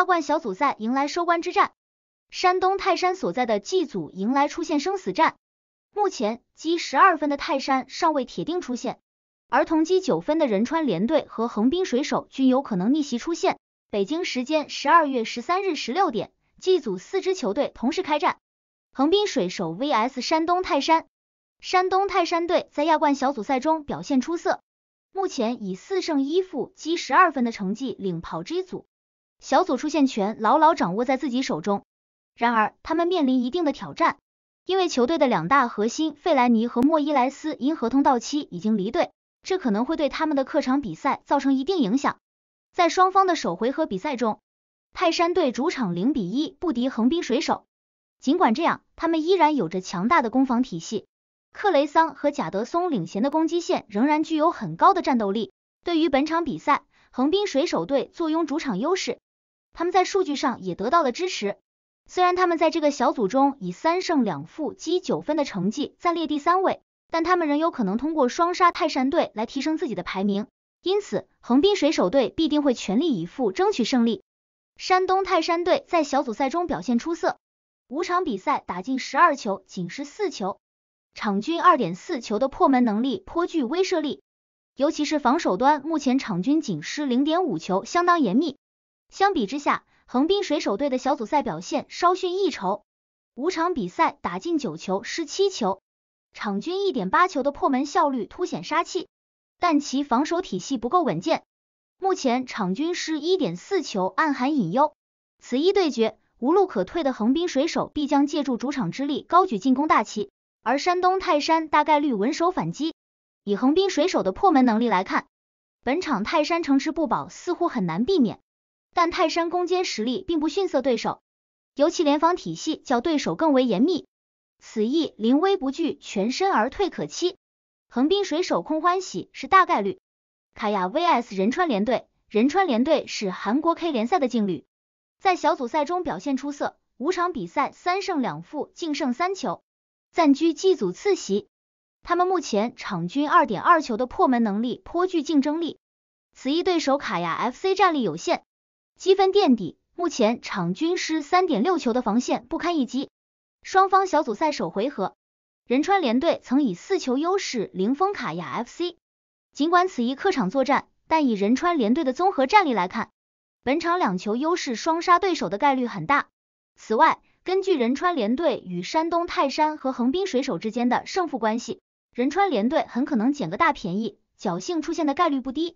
亚冠小组赛迎来收官之战，山东泰山所在的 G 组迎来出现生死战。目前积十二分的泰山尚未铁定出现，而同积九分的仁川联队和横滨水手均有可能逆袭出现。北京时间十二月十三日十六点，G 组四支球队同时开战：横滨水手 VS 山东泰山。山东泰山队在亚冠小组赛中表现出色，目前以四胜一负积十二分的成绩领跑 G 组。小组出线权牢牢掌握在自己手中，然而他们面临一定的挑战，因为球队的两大核心费莱尼和莫伊莱斯因合同到期已经离队，这可能会对他们的客场比赛造成一定影响。在双方的首回合比赛中，泰山队主场零比一不敌横滨水手，尽管这样，他们依然有着强大的攻防体系，克雷桑和贾德松领衔的攻击线仍然具有很高的战斗力。对于本场比赛，横滨水手队坐拥主场优势。他们在数据上也得到了支持，虽然他们在这个小组中以三胜两负积九分的成绩暂列第三位，但他们仍有可能通过双杀泰山队来提升自己的排名。因此，横滨水手队必定会全力以赴争取胜利。山东泰山队在小组赛中表现出色，五场比赛打进十二球，仅失四球，场均二点四球的破门能力颇具威慑力。尤其是防守端，目前场均仅失零点五球，相当严密。相比之下，横滨水手队的小组赛表现稍逊一筹，五场比赛打进九球失七球，场均一点八球的破门效率凸显杀气，但其防守体系不够稳健，目前场均失一点四球暗含隐忧。此一对决，无路可退的横滨水手必将借助主场之力高举进攻大旗，而山东泰山大概率稳守反击。以横滨水手的破门能力来看，本场泰山城池不保似乎很难避免。但泰山攻坚实力并不逊色对手，尤其联防体系较对手更为严密，此役临危不惧，全身而退可期。横滨水手空欢喜是大概率。卡亚 vs 仁川联队，仁川联队是韩国 K 联赛的劲旅，在小组赛中表现出色，五场比赛三胜两负，净胜三球，暂居季组次席。他们目前场均二点二球的破门能力颇具竞争力，此役对手卡亚 FC 战力有限。积分垫底，目前场均失三点六球的防线不堪一击。双方小组赛首回合，仁川联队曾以四球优势零封卡亚 FC。尽管此役客场作战，但以仁川联队的综合战力来看，本场两球优势双杀对手的概率很大。此外，根据仁川联队与山东泰山和横滨水手之间的胜负关系，仁川联队很可能捡个大便宜，侥幸出现的概率不低。